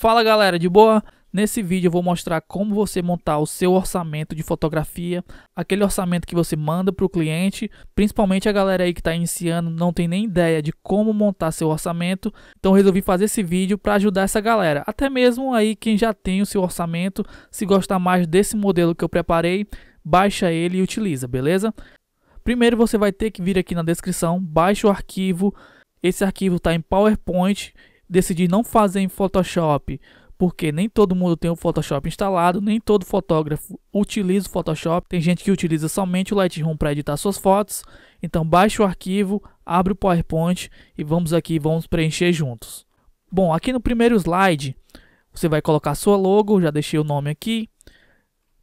Fala galera, de boa? Nesse vídeo eu vou mostrar como você montar o seu orçamento de fotografia, aquele orçamento que você manda para o cliente, principalmente a galera aí que está iniciando não tem nem ideia de como montar seu orçamento, então resolvi fazer esse vídeo para ajudar essa galera, até mesmo aí quem já tem o seu orçamento, se gostar mais desse modelo que eu preparei, baixa ele e utiliza, beleza? Primeiro você vai ter que vir aqui na descrição, baixa o arquivo, esse arquivo está em PowerPoint decidi não fazer em Photoshop, porque nem todo mundo tem o Photoshop instalado, nem todo fotógrafo utiliza o Photoshop. Tem gente que utiliza somente o Lightroom para editar suas fotos. Então baixe o arquivo, abre o PowerPoint e vamos aqui, vamos preencher juntos. Bom, aqui no primeiro slide, você vai colocar sua logo, já deixei o nome aqui.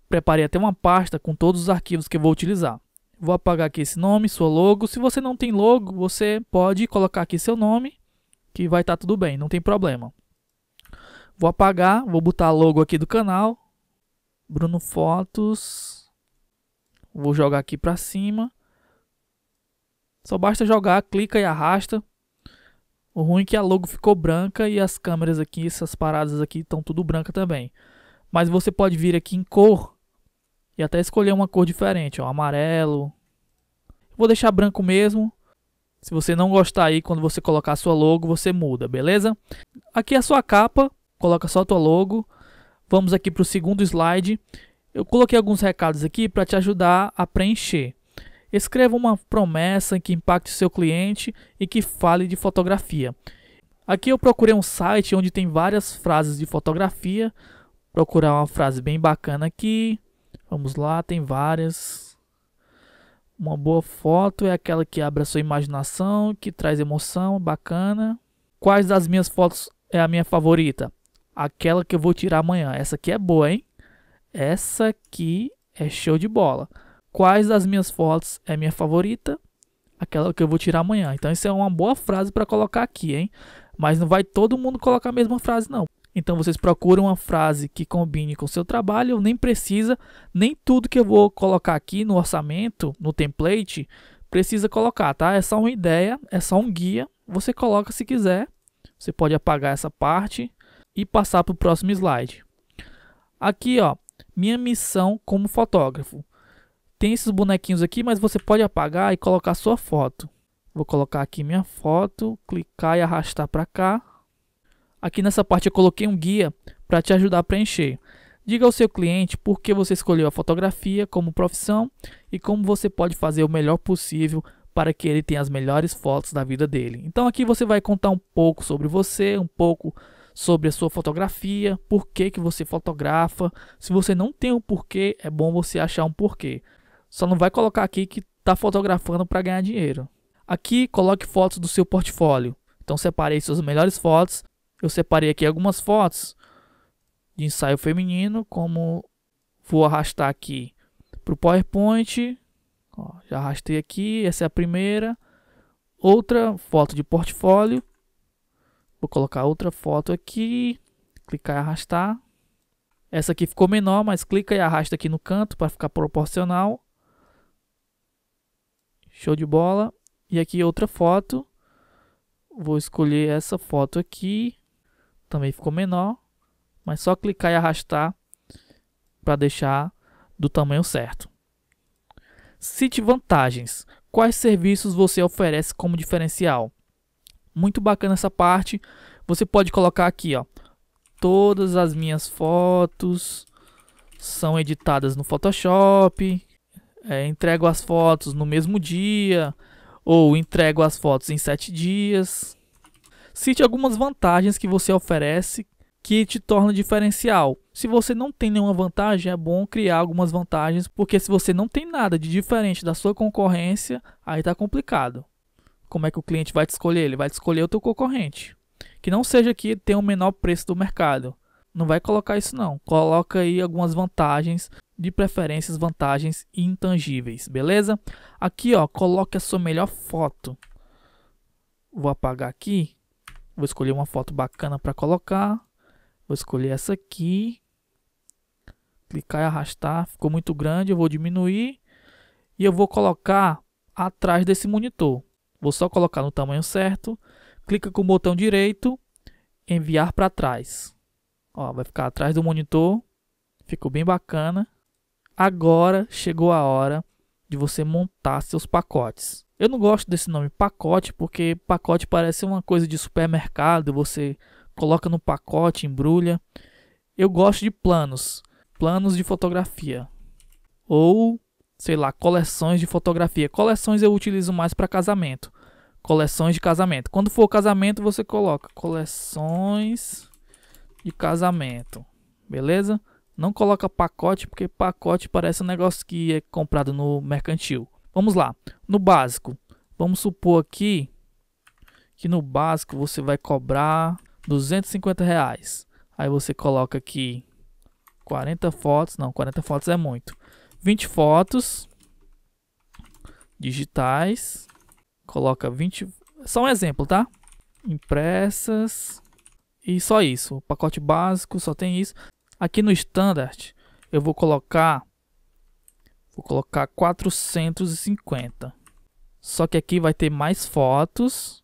Preparei até uma pasta com todos os arquivos que eu vou utilizar. Vou apagar aqui esse nome, sua logo. Se você não tem logo, você pode colocar aqui seu nome que vai estar tá tudo bem, não tem problema. Vou apagar, vou botar logo aqui do canal, Bruno Fotos, vou jogar aqui para cima. Só basta jogar, clica e arrasta. O ruim é que a logo ficou branca e as câmeras aqui, essas paradas aqui estão tudo branca também. Mas você pode vir aqui em cor e até escolher uma cor diferente, ó, amarelo. Vou deixar branco mesmo se você não gostar aí, quando você colocar a sua logo, você muda, beleza? Aqui é a sua capa, coloca só a tua logo. Vamos aqui para o segundo slide. Eu coloquei alguns recados aqui para te ajudar a preencher. Escreva uma promessa que impacte o seu cliente e que fale de fotografia. Aqui eu procurei um site onde tem várias frases de fotografia. Procurar uma frase bem bacana aqui. Vamos lá, tem várias. Uma boa foto é aquela que abre a sua imaginação, que traz emoção, bacana. Quais das minhas fotos é a minha favorita? Aquela que eu vou tirar amanhã. Essa aqui é boa, hein? Essa aqui é show de bola. Quais das minhas fotos é minha favorita? Aquela que eu vou tirar amanhã. Então isso é uma boa frase para colocar aqui, hein? Mas não vai todo mundo colocar a mesma frase não. Então vocês procuram uma frase que combine com seu trabalho, nem precisa, nem tudo que eu vou colocar aqui no orçamento, no template, precisa colocar, tá? É só uma ideia, é só um guia. Você coloca se quiser. Você pode apagar essa parte e passar para o próximo slide. Aqui, ó, minha missão como fotógrafo. Tem esses bonequinhos aqui, mas você pode apagar e colocar sua foto. Vou colocar aqui minha foto, clicar e arrastar para cá Aqui nessa parte eu coloquei um guia para te ajudar a preencher. Diga ao seu cliente por que você escolheu a fotografia como profissão e como você pode fazer o melhor possível para que ele tenha as melhores fotos da vida dele. Então aqui você vai contar um pouco sobre você, um pouco sobre a sua fotografia, por que, que você fotografa. Se você não tem um porquê, é bom você achar um porquê. Só não vai colocar aqui que está fotografando para ganhar dinheiro. Aqui coloque fotos do seu portfólio. Então separei suas melhores fotos eu separei aqui algumas fotos de ensaio feminino, como vou arrastar aqui para o PowerPoint. Ó, já arrastei aqui, essa é a primeira. Outra foto de portfólio. Vou colocar outra foto aqui, clicar e arrastar. Essa aqui ficou menor, mas clica e arrasta aqui no canto para ficar proporcional. Show de bola. E aqui outra foto. Vou escolher essa foto aqui também ficou menor, mas só clicar e arrastar para deixar do tamanho certo. Cite vantagens. Quais serviços você oferece como diferencial? Muito bacana essa parte. Você pode colocar aqui, ó. Todas as minhas fotos são editadas no Photoshop. É, entrego as fotos no mesmo dia ou entrego as fotos em sete dias. Cite algumas vantagens que você oferece que te torna diferencial. Se você não tem nenhuma vantagem, é bom criar algumas vantagens, porque se você não tem nada de diferente da sua concorrência, aí tá complicado. Como é que o cliente vai te escolher? Ele vai te escolher o teu concorrente. Que não seja que tenha o menor preço do mercado. Não vai colocar isso não. Coloca aí algumas vantagens, de preferências, vantagens intangíveis, beleza? Aqui, ó, coloque a sua melhor foto. Vou apagar aqui Vou escolher uma foto bacana para colocar. Vou escolher essa aqui. Clicar e arrastar. Ficou muito grande, eu vou diminuir. E eu vou colocar atrás desse monitor. Vou só colocar no tamanho certo. Clica com o botão direito. Enviar para trás. Ó, vai ficar atrás do monitor. Ficou bem bacana. Agora chegou a hora de você montar seus pacotes. Eu não gosto desse nome pacote porque pacote parece uma coisa de supermercado, você coloca no pacote, embrulha. Eu gosto de planos, planos de fotografia ou sei lá, coleções de fotografia. Coleções eu utilizo mais para casamento. Coleções de casamento. Quando for casamento, você coloca coleções de casamento. Beleza? Não coloca pacote porque pacote parece um negócio que é comprado no mercantil. Vamos lá, no básico, vamos supor aqui que no básico você vai cobrar 250 reais. Aí você coloca aqui 40 fotos, não, 40 fotos é muito. 20 fotos digitais, coloca 20, só um exemplo, tá? Impressas e só isso, o pacote básico só tem isso. Aqui no Standard, eu vou colocar... Vou colocar 450. Só que aqui vai ter mais fotos.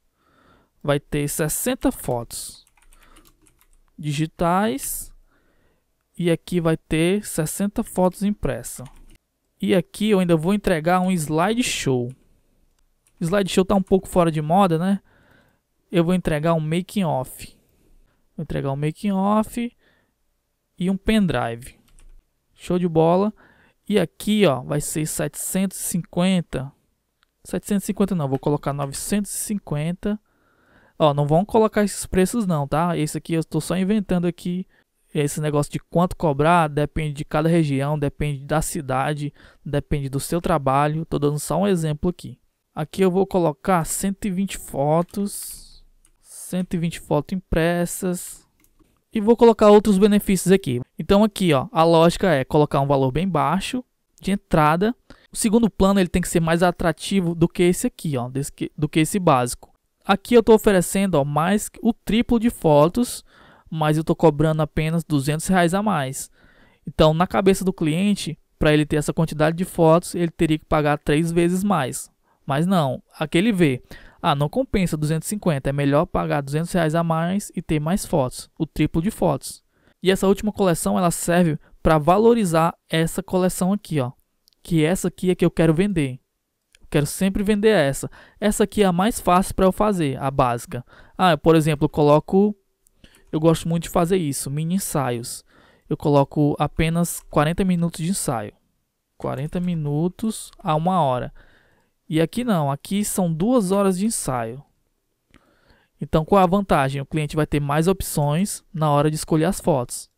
Vai ter 60 fotos digitais. E aqui vai ter 60 fotos impressas. E aqui eu ainda vou entregar um slideshow. Slideshow tá um pouco fora de moda, né? Eu vou entregar um making off. Vou entregar um making off e um pendrive. Show de bola. E aqui, ó, vai ser 750. 750 não, vou colocar 950. Ó, não vão colocar esses preços não, tá? Esse aqui eu estou só inventando aqui esse negócio de quanto cobrar depende de cada região, depende da cidade, depende do seu trabalho. estou dando só um exemplo aqui. Aqui eu vou colocar 120 fotos, 120 fotos impressas, e vou colocar outros benefícios aqui. Então aqui, ó, a lógica é colocar um valor bem baixo de entrada. O segundo plano ele tem que ser mais atrativo do que esse aqui, ó, desse, do que esse básico. Aqui eu estou oferecendo ó, mais o triplo de fotos, mas eu estou cobrando apenas 200 reais a mais. Então, na cabeça do cliente, para ele ter essa quantidade de fotos, ele teria que pagar três vezes mais. Mas não, aqui ele vê. Ah, não compensa 250, é melhor pagar 200 reais a mais e ter mais fotos, o triplo de fotos. E essa última coleção ela serve para valorizar essa coleção aqui, ó. Que essa aqui é que eu quero vender. Eu quero sempre vender essa. Essa aqui é a mais fácil para eu fazer, a básica. Ah, por exemplo, eu coloco eu gosto muito de fazer isso, mini ensaios. Eu coloco apenas 40 minutos de ensaio. 40 minutos a uma hora. E aqui não, aqui são duas horas de ensaio. Então qual é a vantagem? O cliente vai ter mais opções na hora de escolher as fotos.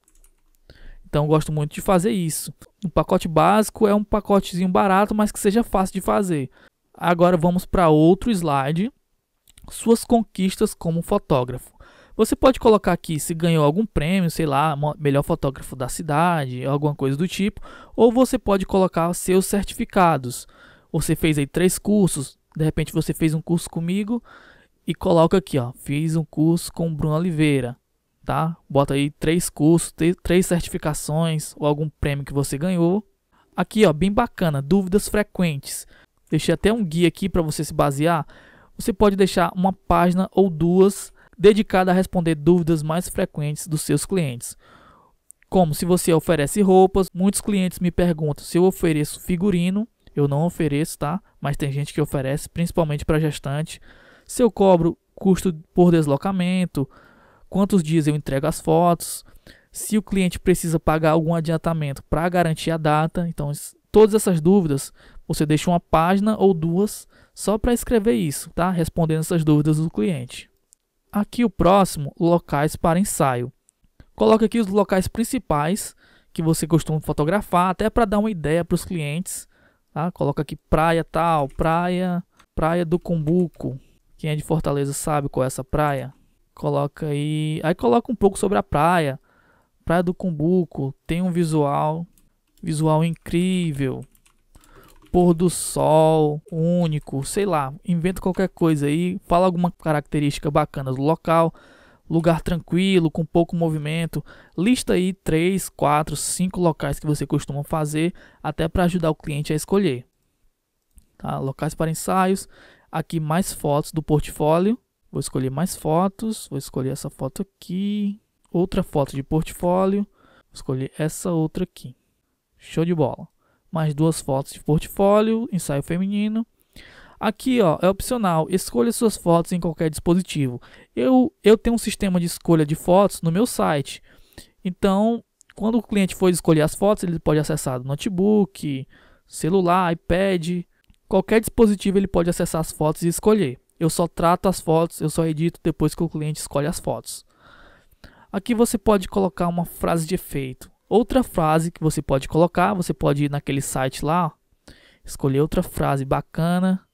Então gosto muito de fazer isso. O pacote básico é um pacotezinho barato, mas que seja fácil de fazer. Agora vamos para outro slide. Suas conquistas como fotógrafo. Você pode colocar aqui se ganhou algum prêmio, sei lá, melhor fotógrafo da cidade, alguma coisa do tipo, ou você pode colocar seus certificados você fez aí três cursos, de repente você fez um curso comigo e coloca aqui, ó, fiz um curso com o Bruno Oliveira, tá? Bota aí três cursos, três certificações ou algum prêmio que você ganhou. Aqui, ó, bem bacana, dúvidas frequentes. Deixei até um guia aqui para você se basear. Você pode deixar uma página ou duas dedicada a responder dúvidas mais frequentes dos seus clientes. Como se você oferece roupas, muitos clientes me perguntam se eu ofereço figurino eu não ofereço, tá? Mas tem gente que oferece, principalmente para gestante. Se eu cobro custo por deslocamento, quantos dias eu entrego as fotos, se o cliente precisa pagar algum adiantamento para garantir a data. Então, todas essas dúvidas, você deixa uma página ou duas só para escrever isso, tá? Respondendo essas dúvidas do cliente. Aqui o próximo, locais para ensaio. Coloca aqui os locais principais que você costuma fotografar, até para dar uma ideia para os clientes Tá? Coloca aqui praia tal, praia, praia do Cumbuco. Quem é de Fortaleza sabe qual é essa praia. Coloca aí, aí coloca um pouco sobre a praia. Praia do Cumbuco tem um visual, visual incrível. Pôr do sol único, sei lá, inventa qualquer coisa aí, fala alguma característica bacana do local lugar tranquilo, com pouco movimento. Lista aí 3, 4, 5 locais que você costuma fazer, até para ajudar o cliente a escolher. Tá? Locais para ensaios, aqui mais fotos do portfólio. Vou escolher mais fotos, vou escolher essa foto aqui, outra foto de portfólio, vou escolher essa outra aqui. Show de bola. Mais duas fotos de portfólio, ensaio feminino Aqui ó, é opcional, escolha suas fotos em qualquer dispositivo. Eu, eu tenho um sistema de escolha de fotos no meu site. Então, quando o cliente for escolher as fotos, ele pode acessar notebook, celular, iPad, qualquer dispositivo ele pode acessar as fotos e escolher. Eu só trato as fotos, eu só edito depois que o cliente escolhe as fotos. Aqui você pode colocar uma frase de efeito. Outra frase que você pode colocar, você pode ir naquele site lá, escolher outra frase bacana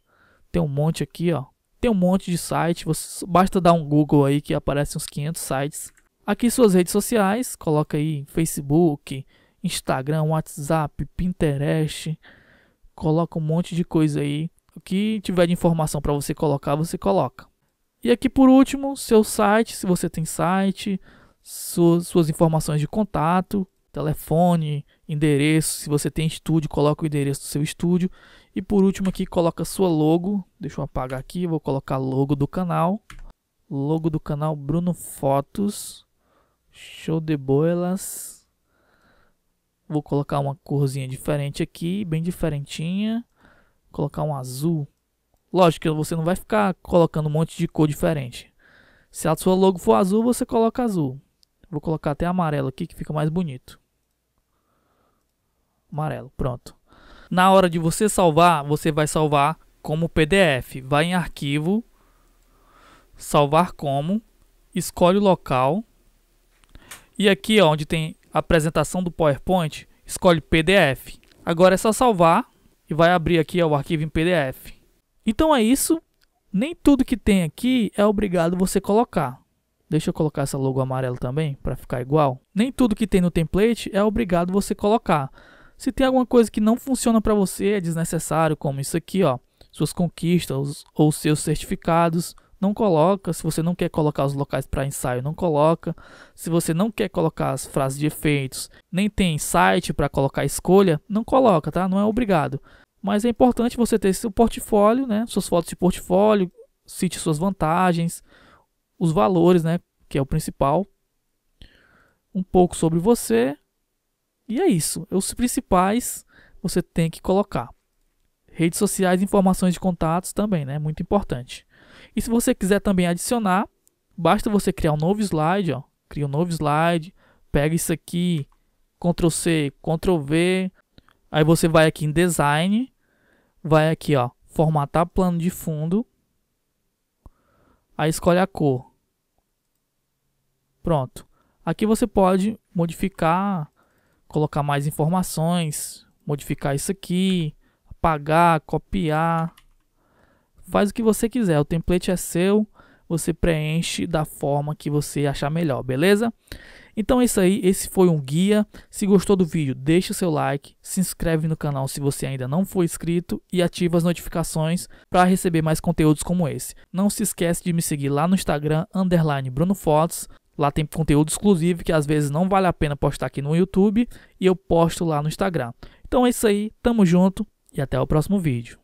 tem um monte aqui, ó. Tem um monte de site, você, basta dar um Google aí que aparecem uns 500 sites. Aqui suas redes sociais, coloca aí Facebook, Instagram, WhatsApp, Pinterest, coloca um monte de coisa aí. O que tiver de informação para você colocar, você coloca. E aqui por último, seu site, se você tem site, suas, suas informações de contato, telefone, endereço, se você tem estúdio, coloca o endereço do seu estúdio. E por último aqui coloca sua logo. Deixa eu apagar aqui, vou colocar logo do canal. Logo do canal Bruno Fotos. Show de bolas. Vou colocar uma corzinha diferente aqui, bem diferentinha. Vou colocar um azul. Lógico que você não vai ficar colocando um monte de cor diferente. Se a sua logo for azul, você coloca azul. Vou colocar até amarelo aqui que fica mais bonito. Amarelo, pronto. Na hora de você salvar, você vai salvar como PDF. Vai em arquivo, salvar como, escolhe o local. E aqui ó, onde tem apresentação do PowerPoint, escolhe PDF. Agora é só salvar e vai abrir aqui ó, o arquivo em PDF. Então é isso. Nem tudo que tem aqui é obrigado você colocar. Deixa eu colocar essa logo amarela também para ficar igual. Nem tudo que tem no template é obrigado você colocar. Se tem alguma coisa que não funciona para você, é desnecessário, como isso aqui, ó, suas conquistas ou seus certificados, não coloca. Se você não quer colocar os locais para ensaio, não coloca. Se você não quer colocar as frases de efeitos, nem tem site para colocar escolha, não coloca, tá? Não é obrigado. Mas é importante você ter seu portfólio, né? Suas fotos de portfólio, cite suas vantagens, os valores, né? Que é o principal. Um pouco sobre você, e é isso. É os principais você tem que colocar. Redes sociais, informações de contatos também, né? Muito importante. E se você quiser também adicionar, basta você criar um novo slide, ó. Cria um novo slide, pega isso aqui, Ctrl C, Ctrl V. Aí você vai aqui em design, vai aqui, ó, formatar plano de fundo. Aí escolhe a cor. Pronto. Aqui você pode modificar colocar mais informações, modificar isso aqui, apagar, copiar. Faz o que você quiser, o template é seu, você preenche da forma que você achar melhor, beleza? Então é isso aí, esse foi um guia. Se gostou do vídeo, deixa o seu like, se inscreve no canal se você ainda não for inscrito e ativa as notificações para receber mais conteúdos como esse. Não se esquece de me seguir lá no Instagram, underline Bruno Fotos, Lá tem conteúdo exclusivo que às vezes não vale a pena postar aqui no YouTube e eu posto lá no Instagram. Então é isso aí, tamo junto e até o próximo vídeo.